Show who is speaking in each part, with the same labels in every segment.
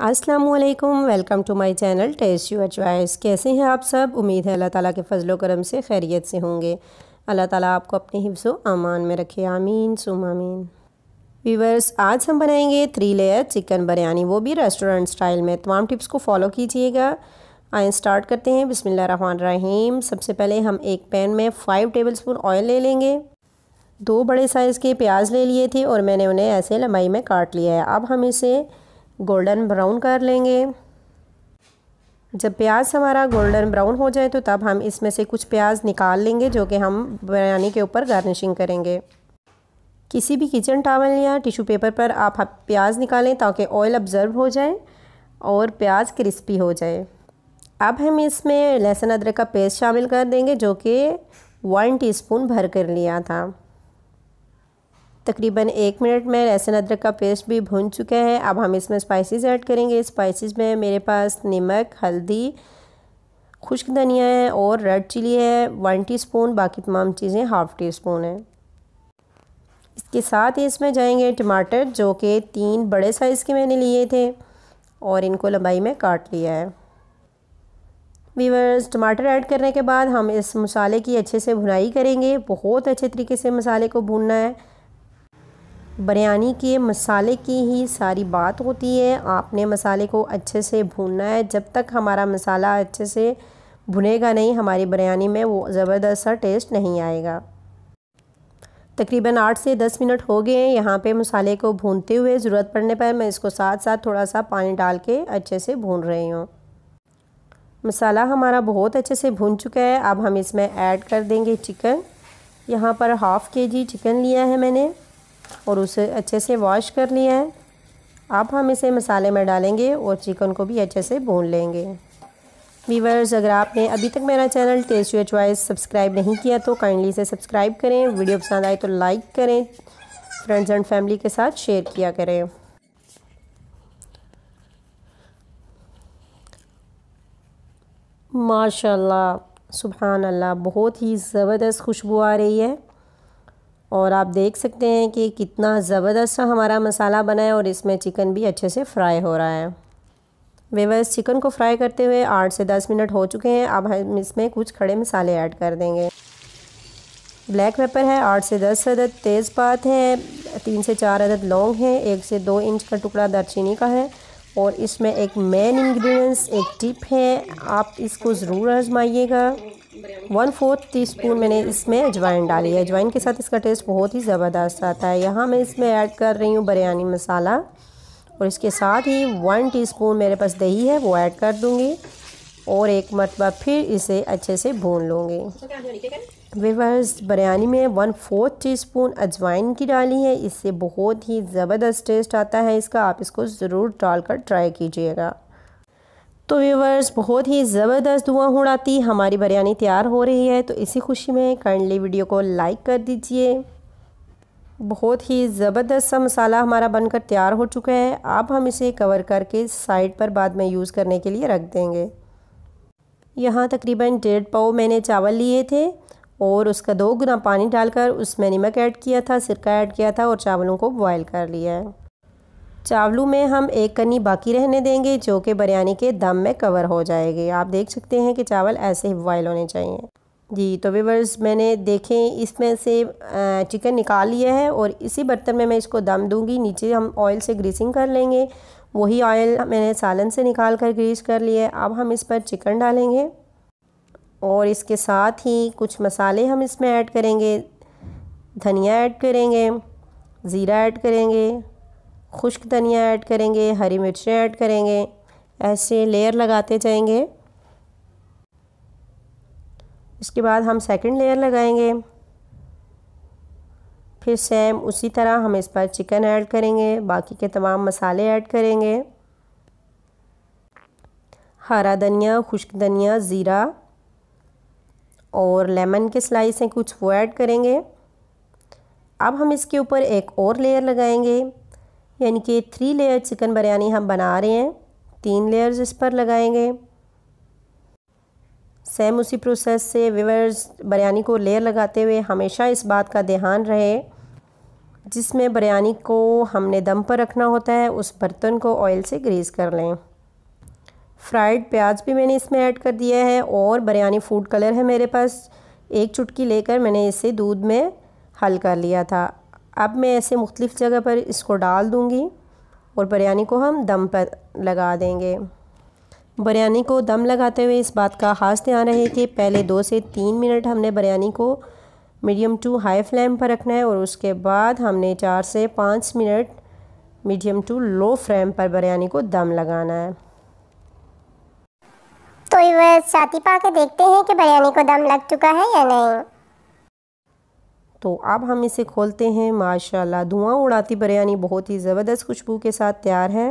Speaker 1: वालेकुम welcome to my channel taste you choice कैसे हैं आप सब उम्मीद है अल्लाह ताला के फजलो करम से खैरियत से होंगे अल्लाह ताला आपको अपने हिफ्सो अमान में रखे आमीन सुम आमीन वीवर्स आज हम बनाएंगे थ्री लेयर चिकन बिरयानी वो भी रेस्टोरेंट स्टाइल में तमाम टिप्स को फॉलो कीजिएगा आए स्टार्ट करते हैं रहीम सबसे पहले हम एक पैन में फ़ाइव टेबल स्पून ऑयल ले लेंगे दो बड़े साइज़ के प्याज ले लिए थे और मैंने उन्हें ऐसे लंबाई में काट लिया है अब हम इसे गोल्डन ब्राउन कर लेंगे जब प्याज हमारा गोल्डन ब्राउन हो जाए तो तब हम इसमें से कुछ प्याज निकाल लेंगे जो कि हम बिरयानी के ऊपर गार्निशिंग करेंगे किसी भी किचन टावल या टिशू पेपर पर आप प्याज निकालें ताकि ऑयल ऑब्ज़र्व हो जाए और प्याज क्रिस्पी हो जाए अब हम इसमें लहसुन अदरक का पेस्ट शामिल कर देंगे जो कि वन टीस्पून भर कर लिया था तकरीबन एक मिनट में लहसुन अदरक का पेस्ट भी भून चुका है अब हम इसमें स्पाइसेस ऐड करेंगे स्पाइसेस में मेरे पास नमक हल्दी खुश्क धनिया है और रेड चिली है वन टीस्पून बाकी तमाम चीज़ें हाफ़ टी स्पून है इसके साथ ही इसमें जाएंगे टमाटर जो कि तीन बड़े साइज़ के मैंने लिए थे और इनको लंबाई में काट लिया है वीवर्स टमाटर ऐड करने के बाद हम इस मसाले की अच्छे से भुनाई करेंगे बहुत अच्छे तरीके से मसाले को भूनना है बिरयानी के मसाले की ही सारी बात होती है आपने मसाले को अच्छे से भूनना है जब तक हमारा मसाला अच्छे से भुनेगा नहीं हमारी बिरयानी में वो ज़बरदस्त सा टेस्ट नहीं आएगा तकरीबन आठ से दस मिनट हो गए हैं यहाँ पे मसाले को भूनते हुए ज़रूरत पड़ने पर मैं इसको साथ साथ थोड़ा सा पानी डाल के अच्छे से भून रही हूँ मसाला हमारा बहुत अच्छे से भून चुका है अब हम इसमें ऐड कर देंगे चिकन यहाँ पर हाफ़ के जी चिकन लिया है मैंने और उसे अच्छे से वॉश कर लिया है अब हम इसे मसाले में डालेंगे और चिकन को भी अच्छे से भून लेंगे वीवर्स अगर आपने अभी तक मेरा channel taste your choice subscribe नहीं किया तो काइंडली इसे सब्सक्राइब करें वीडियो पसंद आए तो लाइक करें फ्रेंड्स एंड फैमिली के साथ शेयर किया करें माशाल्लाह सुबहान अल्लाह बहुत ही ज़बरदस्त खुशबू आ रही है और आप देख सकते हैं कि कितना ज़बरदस्त सा हमारा मसाला बना है और इसमें चिकन भी अच्छे से फ्राई हो रहा है वेवर्स चिकन को फ्राई करते हुए आठ से दस मिनट हो चुके हैं अब हम इसमें कुछ खड़े मसाले ऐड कर देंगे ब्लैक पेपर है आठ से दस अदद तेज़पात है तीन से चार अदद लौंग है एक से दो इंच का टुकड़ा दरचीनी का है और इसमें एक मेन इंग्रेडिएंट्स एक टिप है आप इसको ज़रूर आजमाइएगा वन फोर्थ टी स्पून मैंने इसमें अजवाइन डाली है अजवाइन के साथ इसका टेस्ट बहुत ही ज़बरदस्त आता है यहाँ मैं इसमें ऐड कर रही हूँ बिरयानी मसाला और इसके साथ ही वन टीस्पून मेरे पास दही है वो ऐड कर दूँगी और एक मरतबा फिर इसे अच्छे से भून लूँगी वेवर्स बिरयानी में वन फोर्थ टी स्पून अजवाइन की डाली है इससे बहुत ही ज़बरदस्त टेस्ट आता है इसका आप इसको ज़रूर डालकर ट्राई कीजिएगा तो व्यूवर्स बहुत ही ज़बरदस्त धुआँ उड़ाती हमारी बिरयानी तैयार हो रही है तो इसी खुशी में काइंडली वीडियो को लाइक कर दीजिए बहुत ही ज़बरदस्त सा मसाला हमारा बनकर तैयार हो चुका है अब हम इसे कवर करके साइड पर बाद में यूज़ करने के लिए रख देंगे यहाँ तकरीबन डेढ़ पाव मैंने चावल लिए थे और उसका दो गुना पानी डालकर उसमें नमक ऐड किया था सिरका ऐड किया था और चावलों को बॉयल कर लिया है चावलों में हम एक कनी बाकी रहने देंगे जो कि बिरयानी के दम में कवर हो जाएगी आप देख सकते हैं कि चावल ऐसे ही बॉयल होने चाहिए जी तो वीवर्स मैंने देखें इसमें से चिकन निकाल लिया है और इसी बर्तन में मैं इसको दम दूंगी नीचे हम ऑयल से ग्रीसिंग कर लेंगे वही ऑयल मैंने सालन से निकाल कर ग्रीस कर लिया अब हम इस पर चिकन डालेंगे और इसके साथ ही कुछ मसाले हम इसमें ऐड करेंगे धनिया ऐड करेंगे ज़ीरा ऐड करेंगे खुश्क धनिया ऐड करेंगे हरी मिर्चें ऐड करेंगे ऐसे लेयर लगाते जाएंगे इसके बाद हम सेकंड लेयर लगाएंगे फिर सेम उसी तरह हम इस पर चिकन ऐड करेंगे बाकी के तमाम मसाले ऐड करेंगे हरा धनिया खुश्क धनिया ज़ीरा और लेमन के स्लाइस हैं कुछ वो ऐड करेंगे अब हम इसके ऊपर एक और लेयर लगाएंगे यानी कि थ्री लेयर चिकन बिरयानी हम बना रहे हैं तीन लेयर्स इस पर लगाएंगे सेम उसी प्रोसेस से विवर्स बिरयानी को लेयर लगाते हुए हमेशा इस बात का ध्यान रहे जिसमें बिरयानी को हमने दम पर रखना होता है उस बर्तन को ऑयल से ग्रीस कर लें फ्राइड प्याज भी मैंने इसमें ऐड कर दिया है और बिरयानी फूड कलर है मेरे पास एक चुटकी लेकर मैंने इसे दूध में हल कर लिया था अब मैं ऐसे मुख्तलिफ़ जगह पर इसको डाल दूँगी और बिरयानी को हम दम पर लगा देंगे बिरयानी को दम लगाते हुए इस बात का खास ध्यान रहे कि पहले दो से तीन मिनट हमने बिरयानी को मीडियम टू हाई फ्लेम पर रखना है और उसके बाद हमने चार से पाँच minute medium to low flame पर बिरयानी को दम लगाना है तो साथी पाके देखते हैं कि बिरयानी को दम लग चुका है या नहीं तो अब हम इसे खोलते हैं माशाल्लाह धुआं उड़ाती बिरयानी बहुत ही ज़बरदस्त खुशबू के साथ तैयार है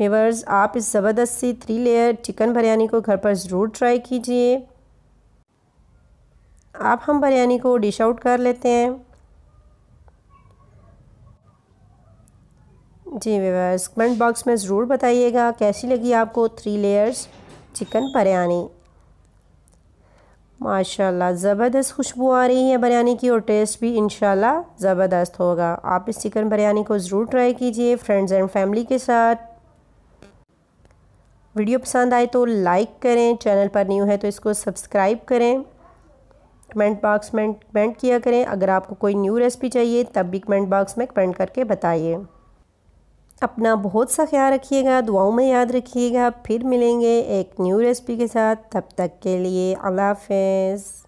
Speaker 1: मेवर्स आप इस ज़बरदस्त सी थ्री लेयर चिकन बिरयानी को घर पर ज़रूर ट्राई कीजिए आप हम बिरयानी को डिश आउट कर लेते हैं जी व्यवर्स कमेंट बॉक्स में ज़रूर बताइएगा कैसी लगी आपको थ्री लेयर्स चिकन बिरयानी माशाल्लाह ज़बरदस्त खुशबू आ रही है बिरयानी की और टेस्ट भी इन ज़बरदस्त होगा आप इस चिकन बिरयानी को ज़रूर ट्राई कीजिए फ्रेंड्स एंड फैमिली के साथ वीडियो पसंद आए तो लाइक करें चैनल पर न्यू है तो इसको सब्सक्राइब करें कमेंट बॉक्स में कमेंट किया करें अगर आपको कोई न्यू रेसिपी चाहिए तब भी कमेंट बॉक्स में कमेंट करके बताइए अपना बहुत सा ख्याल रखिएगा दुआओं में याद रखिएगा फिर मिलेंगे एक न्यू रेसिपी के साथ तब तक के लिए अल्लाह हाफिज़